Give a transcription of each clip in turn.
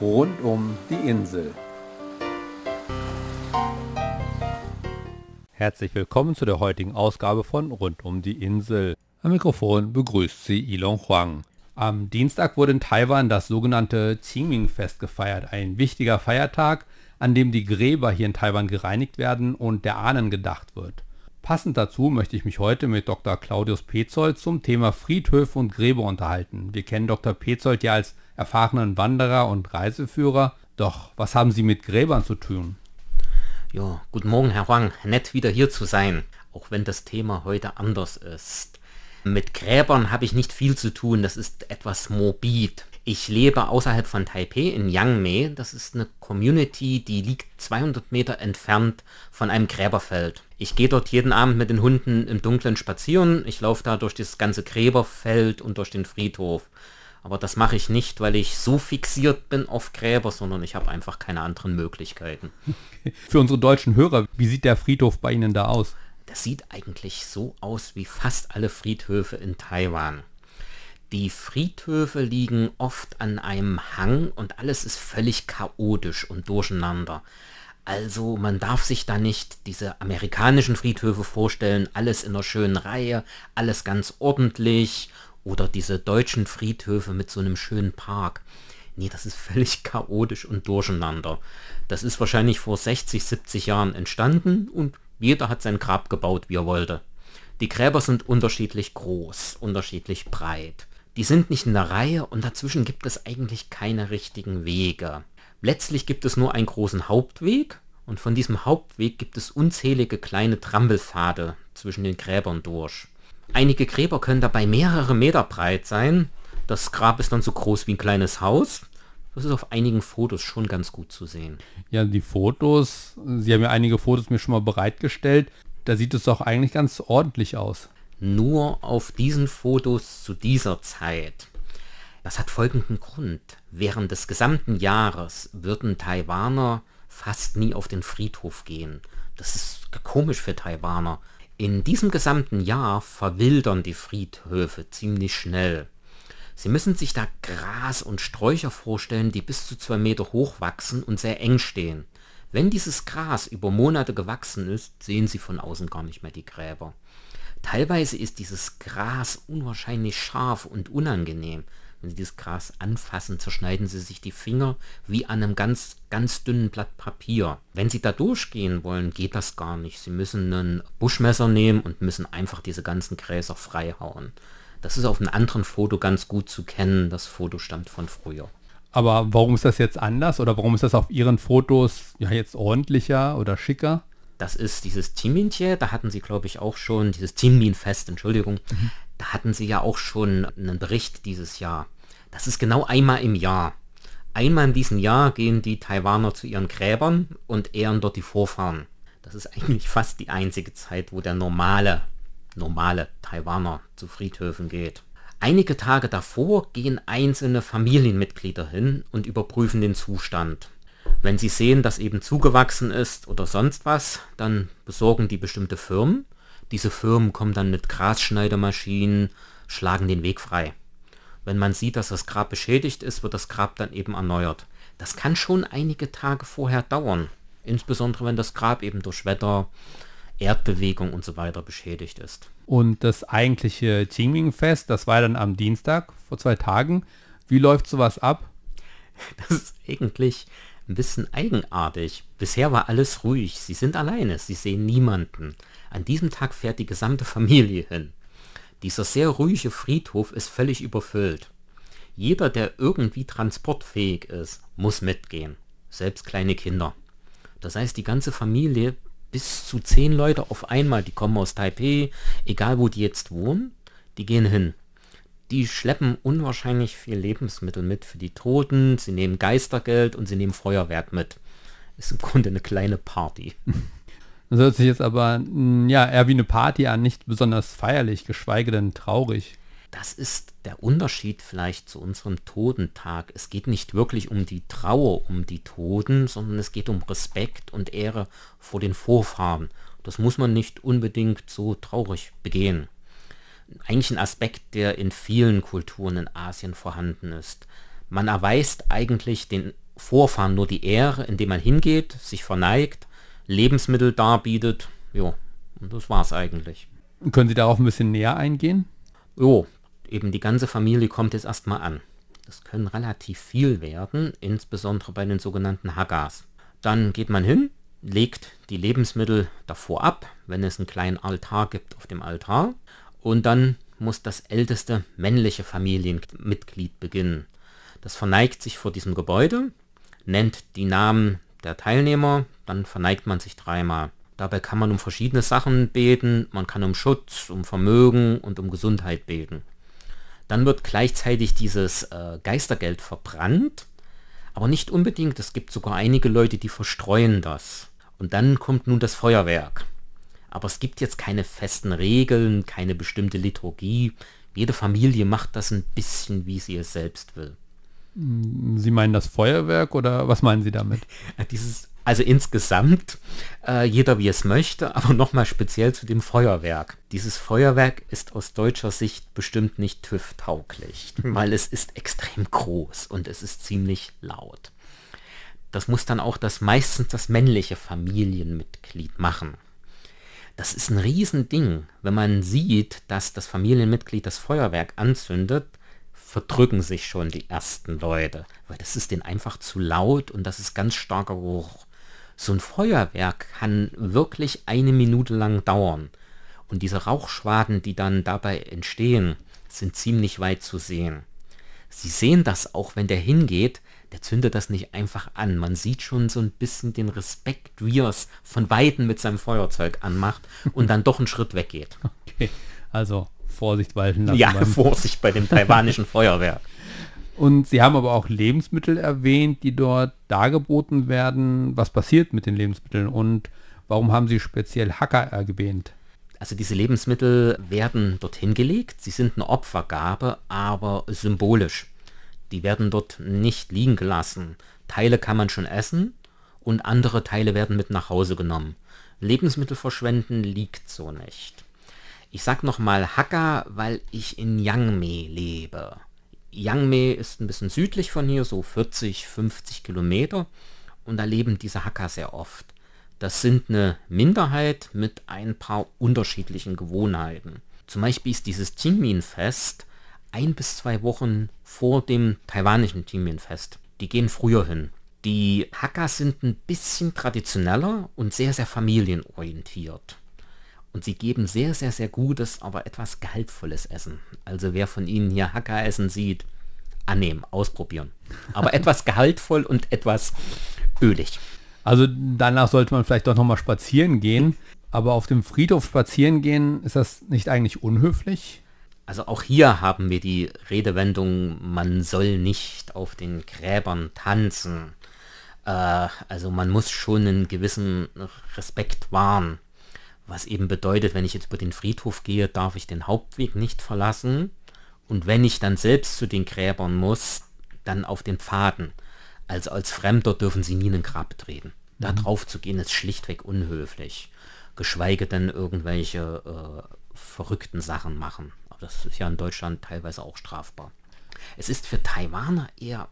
Rund um die Insel. Herzlich willkommen zu der heutigen Ausgabe von Rund um die Insel. Am Mikrofon begrüßt sie Ilon Huang. Am Dienstag wurde in Taiwan das sogenannte Qingming-Fest gefeiert, ein wichtiger Feiertag, an dem die Gräber hier in Taiwan gereinigt werden und der Ahnen gedacht wird. Passend dazu möchte ich mich heute mit Dr. Claudius Petzold zum Thema Friedhöfe und Gräber unterhalten. Wir kennen Dr. Petzold ja als erfahrenen Wanderer und Reiseführer. Doch was haben Sie mit Gräbern zu tun? Ja, guten Morgen, Herr Huang. Nett wieder hier zu sein, auch wenn das Thema heute anders ist. Mit Gräbern habe ich nicht viel zu tun, das ist etwas morbid. Ich lebe außerhalb von Taipei in Yangmei. Das ist eine Community, die liegt 200 Meter entfernt von einem Gräberfeld. Ich gehe dort jeden Abend mit den Hunden im Dunkeln spazieren. Ich laufe da durch das ganze Gräberfeld und durch den Friedhof. Aber das mache ich nicht, weil ich so fixiert bin auf Gräber, sondern ich habe einfach keine anderen Möglichkeiten. Für unsere deutschen Hörer, wie sieht der Friedhof bei Ihnen da aus? Das sieht eigentlich so aus wie fast alle Friedhöfe in Taiwan. Die Friedhöfe liegen oft an einem Hang und alles ist völlig chaotisch und durcheinander. Also man darf sich da nicht diese amerikanischen Friedhöfe vorstellen, alles in einer schönen Reihe, alles ganz ordentlich oder diese deutschen Friedhöfe mit so einem schönen Park. Nee, das ist völlig chaotisch und durcheinander. Das ist wahrscheinlich vor 60, 70 Jahren entstanden und jeder hat sein Grab gebaut, wie er wollte. Die Gräber sind unterschiedlich groß, unterschiedlich breit. Die sind nicht in der Reihe und dazwischen gibt es eigentlich keine richtigen Wege. Letztlich gibt es nur einen großen Hauptweg und von diesem Hauptweg gibt es unzählige kleine Trampelpfade zwischen den Gräbern durch. Einige Gräber können dabei mehrere Meter breit sein. Das Grab ist dann so groß wie ein kleines Haus. Das ist auf einigen Fotos schon ganz gut zu sehen. Ja, die Fotos, Sie haben ja einige Fotos mir schon mal bereitgestellt. Da sieht es doch eigentlich ganz ordentlich aus nur auf diesen Fotos zu dieser Zeit. Das hat folgenden Grund. Während des gesamten Jahres würden Taiwaner fast nie auf den Friedhof gehen. Das ist komisch für Taiwaner. In diesem gesamten Jahr verwildern die Friedhöfe ziemlich schnell. Sie müssen sich da Gras und Sträucher vorstellen, die bis zu zwei Meter hoch wachsen und sehr eng stehen. Wenn dieses Gras über Monate gewachsen ist, sehen Sie von außen gar nicht mehr die Gräber. Teilweise ist dieses Gras unwahrscheinlich scharf und unangenehm. Wenn Sie dieses Gras anfassen, zerschneiden Sie sich die Finger wie an einem ganz, ganz dünnen Blatt Papier. Wenn Sie da durchgehen wollen, geht das gar nicht. Sie müssen einen Buschmesser nehmen und müssen einfach diese ganzen Gräser freihauen. Das ist auf einem anderen Foto ganz gut zu kennen. Das Foto stammt von früher. Aber warum ist das jetzt anders oder warum ist das auf Ihren Fotos ja jetzt ordentlicher oder schicker? Das ist dieses Timinje, da hatten sie, glaube ich, auch schon, dieses Timin-Fest, Entschuldigung, mhm. da hatten sie ja auch schon einen Bericht dieses Jahr. Das ist genau einmal im Jahr. Einmal in diesem Jahr gehen die Taiwaner zu ihren Gräbern und ehren dort die Vorfahren. Das ist eigentlich fast die einzige Zeit, wo der normale, normale Taiwaner zu Friedhöfen geht. Einige Tage davor gehen einzelne Familienmitglieder hin und überprüfen den Zustand. Wenn sie sehen, dass eben zugewachsen ist oder sonst was, dann besorgen die bestimmte Firmen. Diese Firmen kommen dann mit Grasschneidemaschinen, schlagen den Weg frei. Wenn man sieht, dass das Grab beschädigt ist, wird das Grab dann eben erneuert. Das kann schon einige Tage vorher dauern, insbesondere wenn das Grab eben durch Wetter, Erdbewegung und so weiter beschädigt ist. Und das eigentliche Qingming-Fest, das war dann am Dienstag vor zwei Tagen. Wie läuft sowas ab? Das ist eigentlich ein bisschen eigenartig. Bisher war alles ruhig, sie sind alleine, sie sehen niemanden. An diesem Tag fährt die gesamte Familie hin. Dieser sehr ruhige Friedhof ist völlig überfüllt. Jeder, der irgendwie transportfähig ist, muss mitgehen. Selbst kleine Kinder. Das heißt, die ganze Familie, bis zu zehn Leute auf einmal, die kommen aus Taipei, egal wo die jetzt wohnen, die gehen hin. Die schleppen unwahrscheinlich viel Lebensmittel mit für die Toten, sie nehmen Geistergeld und sie nehmen Feuerwerk mit. Ist im Grunde eine kleine Party. Das hört sich jetzt aber mm, ja, eher wie eine Party an, nicht besonders feierlich, geschweige denn traurig. Das ist der Unterschied vielleicht zu unserem Todentag. Es geht nicht wirklich um die Trauer um die Toten, sondern es geht um Respekt und Ehre vor den Vorfahren. Das muss man nicht unbedingt so traurig begehen eigentlich ein Aspekt, der in vielen Kulturen in Asien vorhanden ist. Man erweist eigentlich den Vorfahren nur die Ehre, indem man hingeht, sich verneigt, Lebensmittel darbietet. Jo, und das war's eigentlich. Können Sie darauf ein bisschen näher eingehen? Jo, eben die ganze Familie kommt jetzt erstmal an. Das können relativ viel werden, insbesondere bei den sogenannten Haggas. Dann geht man hin, legt die Lebensmittel davor ab, wenn es einen kleinen Altar gibt auf dem Altar. Und dann muss das älteste männliche Familienmitglied beginnen. Das verneigt sich vor diesem Gebäude, nennt die Namen der Teilnehmer, dann verneigt man sich dreimal. Dabei kann man um verschiedene Sachen beten, man kann um Schutz, um Vermögen und um Gesundheit beten. Dann wird gleichzeitig dieses äh, Geistergeld verbrannt, aber nicht unbedingt, es gibt sogar einige Leute, die verstreuen das. Und dann kommt nun das Feuerwerk. Aber es gibt jetzt keine festen Regeln, keine bestimmte Liturgie. Jede Familie macht das ein bisschen, wie sie es selbst will. Sie meinen das Feuerwerk oder was meinen Sie damit? Dieses, also insgesamt, äh, jeder wie es möchte, aber nochmal speziell zu dem Feuerwerk. Dieses Feuerwerk ist aus deutscher Sicht bestimmt nicht TÜV-tauglich, weil es ist extrem groß und es ist ziemlich laut. Das muss dann auch das meistens das männliche Familienmitglied machen. Das ist ein Riesending. Wenn man sieht, dass das Familienmitglied das Feuerwerk anzündet, verdrücken sich schon die ersten Leute, weil das ist denen einfach zu laut und das ist ganz starker Geruch. So ein Feuerwerk kann wirklich eine Minute lang dauern. Und diese Rauchschwaden, die dann dabei entstehen, sind ziemlich weit zu sehen. Sie sehen das auch, wenn der hingeht, der zündet das nicht einfach an. Man sieht schon so ein bisschen den Respekt, wie er es von Weitem mit seinem Feuerzeug anmacht und dann doch einen Schritt weggeht. Okay, also Vorsicht walten lassen. Ja, Vorsicht bei dem taiwanischen Feuerwehr. Und Sie haben aber auch Lebensmittel erwähnt, die dort dargeboten werden. Was passiert mit den Lebensmitteln und warum haben Sie speziell Hacker erwähnt? Also diese Lebensmittel werden dorthin gelegt, sie sind eine Opfergabe, aber symbolisch. Die werden dort nicht liegen gelassen. Teile kann man schon essen und andere Teile werden mit nach Hause genommen. Lebensmittel verschwenden liegt so nicht. Ich sag nochmal Hakka, weil ich in Yangme lebe. Yangme ist ein bisschen südlich von hier, so 40, 50 Kilometer. Und da leben diese Hakka sehr oft. Das sind eine Minderheit mit ein paar unterschiedlichen Gewohnheiten. Zum Beispiel ist dieses Qingmin-Fest ein bis zwei Wochen vor dem taiwanischen Fest. Die gehen früher hin. Die Hackers sind ein bisschen traditioneller und sehr, sehr familienorientiert. Und sie geben sehr, sehr, sehr gutes, aber etwas gehaltvolles Essen. Also wer von Ihnen hier Hacker essen sieht, annehmen, ausprobieren. Aber etwas gehaltvoll und etwas ölig. Also danach sollte man vielleicht doch nochmal spazieren gehen. Aber auf dem Friedhof spazieren gehen, ist das nicht eigentlich unhöflich? Also auch hier haben wir die Redewendung, man soll nicht auf den Gräbern tanzen. Äh, also man muss schon einen gewissen Respekt wahren. Was eben bedeutet, wenn ich jetzt über den Friedhof gehe, darf ich den Hauptweg nicht verlassen. Und wenn ich dann selbst zu den Gräbern muss, dann auf den Pfaden. Also als Fremder dürfen sie nie in ein Grab treten. Mhm. Da drauf zu gehen ist schlichtweg unhöflich. Geschweige denn irgendwelche äh, verrückten Sachen machen das ist ja in Deutschland teilweise auch strafbar. Es ist für Taiwaner eher,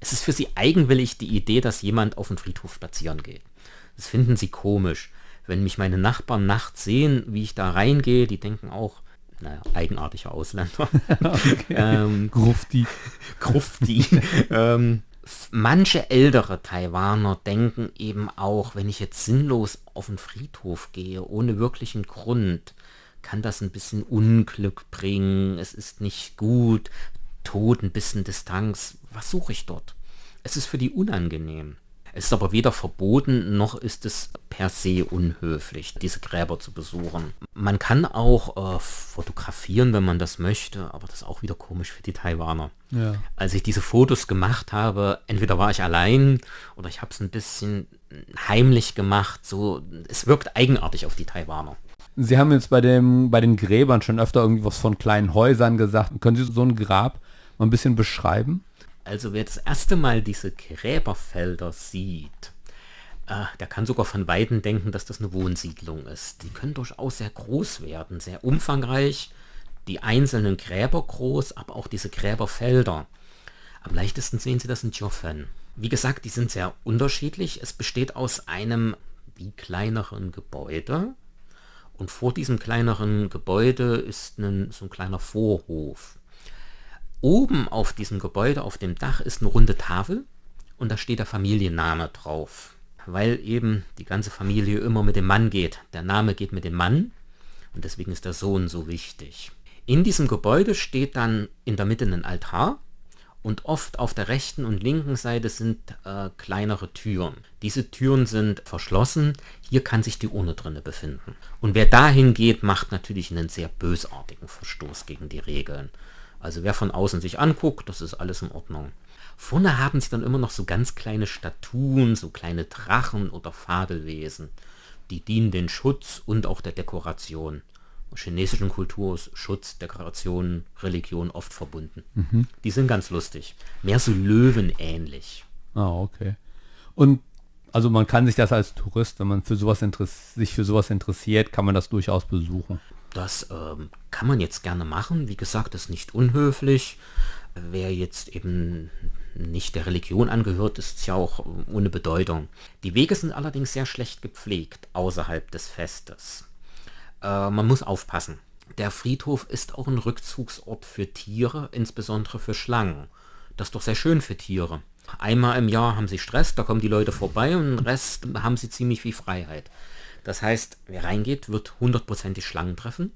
es ist für sie eigenwillig die Idee, dass jemand auf den Friedhof spazieren geht. Das finden sie komisch. Wenn mich meine Nachbarn nachts sehen, wie ich da reingehe, die denken auch, naja, eigenartiger Ausländer. ähm, Grufti. Grufti. ähm, manche ältere Taiwaner denken eben auch, wenn ich jetzt sinnlos auf den Friedhof gehe, ohne wirklichen Grund, kann das ein bisschen Unglück bringen, es ist nicht gut, Tod, ein bisschen Distanz, was suche ich dort? Es ist für die unangenehm. Es ist aber weder verboten, noch ist es per se unhöflich, diese Gräber zu besuchen. Man kann auch äh, fotografieren, wenn man das möchte, aber das ist auch wieder komisch für die Taiwaner. Ja. Als ich diese Fotos gemacht habe, entweder war ich allein oder ich habe es ein bisschen heimlich gemacht. So, es wirkt eigenartig auf die Taiwaner. Sie haben jetzt bei, dem, bei den Gräbern schon öfter irgendwas von kleinen Häusern gesagt. Können Sie so ein Grab mal ein bisschen beschreiben? Also wer das erste Mal diese Gräberfelder sieht, äh, der kann sogar von Weitem denken, dass das eine Wohnsiedlung ist. Die können durchaus sehr groß werden, sehr umfangreich. Die einzelnen Gräber groß, aber auch diese Gräberfelder. Am leichtesten sehen Sie das in Joffen. Wie gesagt, die sind sehr unterschiedlich. Es besteht aus einem wie kleineren Gebäude, und vor diesem kleineren Gebäude ist ein, so ein kleiner Vorhof. Oben auf diesem Gebäude, auf dem Dach, ist eine runde Tafel und da steht der Familienname drauf. Weil eben die ganze Familie immer mit dem Mann geht. Der Name geht mit dem Mann und deswegen ist der Sohn so wichtig. In diesem Gebäude steht dann in der Mitte ein Altar und oft auf der rechten und linken Seite sind äh, kleinere Türen. Diese Türen sind verschlossen, hier kann sich die Urne drinne befinden. Und wer dahin geht, macht natürlich einen sehr bösartigen Verstoß gegen die Regeln. Also wer von außen sich anguckt, das ist alles in Ordnung. Vorne haben sie dann immer noch so ganz kleine Statuen, so kleine Drachen oder Fabelwesen. Die dienen den Schutz und auch der Dekoration chinesischen Kulturs Schutz, Dekoration, Religion oft verbunden. Mhm. Die sind ganz lustig. Mehr so löwenähnlich. Ah, okay. Und also man kann sich das als Tourist, wenn man für sowas sich für sowas interessiert, kann man das durchaus besuchen. Das ähm, kann man jetzt gerne machen. Wie gesagt, ist nicht unhöflich. Wer jetzt eben nicht der Religion angehört, ist ja auch ohne Bedeutung. Die Wege sind allerdings sehr schlecht gepflegt außerhalb des Festes. Äh, man muss aufpassen. Der Friedhof ist auch ein Rückzugsort für Tiere, insbesondere für Schlangen. Das ist doch sehr schön für Tiere. Einmal im Jahr haben sie Stress, da kommen die Leute vorbei und den Rest haben sie ziemlich viel Freiheit. Das heißt, wer reingeht, wird hundertprozentig Schlangen treffen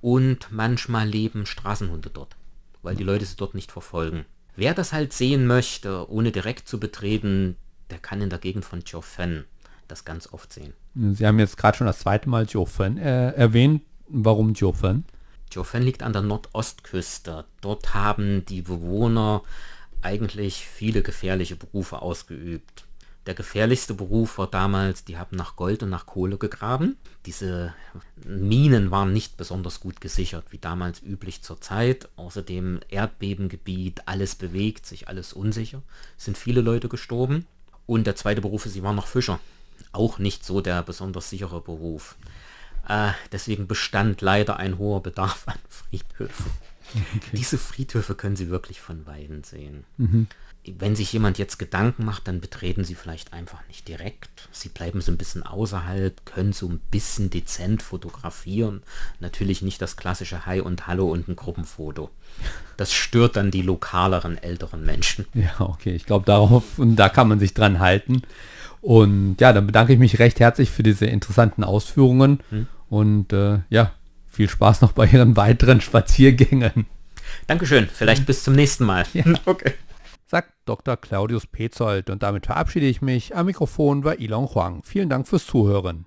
und manchmal leben Straßenhunde dort, weil die Leute sie dort nicht verfolgen. Wer das halt sehen möchte, ohne direkt zu betreten, der kann in der Gegend von Jofen das ganz oft sehen. Sie haben jetzt gerade schon das zweite Mal Jofen äh, erwähnt. Warum Jofen? Jofen liegt an der Nordostküste. Dort haben die Bewohner eigentlich viele gefährliche Berufe ausgeübt. Der gefährlichste Beruf war damals, die haben nach Gold und nach Kohle gegraben. Diese Minen waren nicht besonders gut gesichert, wie damals üblich zur Zeit. Außerdem Erdbebengebiet, alles bewegt sich, alles unsicher. sind viele Leute gestorben. Und der zweite Beruf ist, sie waren noch Fischer auch nicht so der besonders sichere Beruf. Äh, deswegen bestand leider ein hoher Bedarf an Friedhöfen. Okay. Diese Friedhöfe können Sie wirklich von Weitem sehen. Mhm. Wenn sich jemand jetzt Gedanken macht, dann betreten Sie vielleicht einfach nicht direkt. Sie bleiben so ein bisschen außerhalb, können so ein bisschen dezent fotografieren. Natürlich nicht das klassische Hi und Hallo und ein Gruppenfoto. Das stört dann die lokaleren, älteren Menschen. Ja, okay. Ich glaube, darauf und da kann man sich dran halten. Und ja, dann bedanke ich mich recht herzlich für diese interessanten Ausführungen. Hm. Und äh, ja, viel Spaß noch bei Ihren weiteren Spaziergängen. Dankeschön, vielleicht bis zum nächsten Mal. Ja. Okay. Sagt Dr. Claudius Petzold und damit verabschiede ich mich. Am Mikrofon war Ilon Huang. Vielen Dank fürs Zuhören.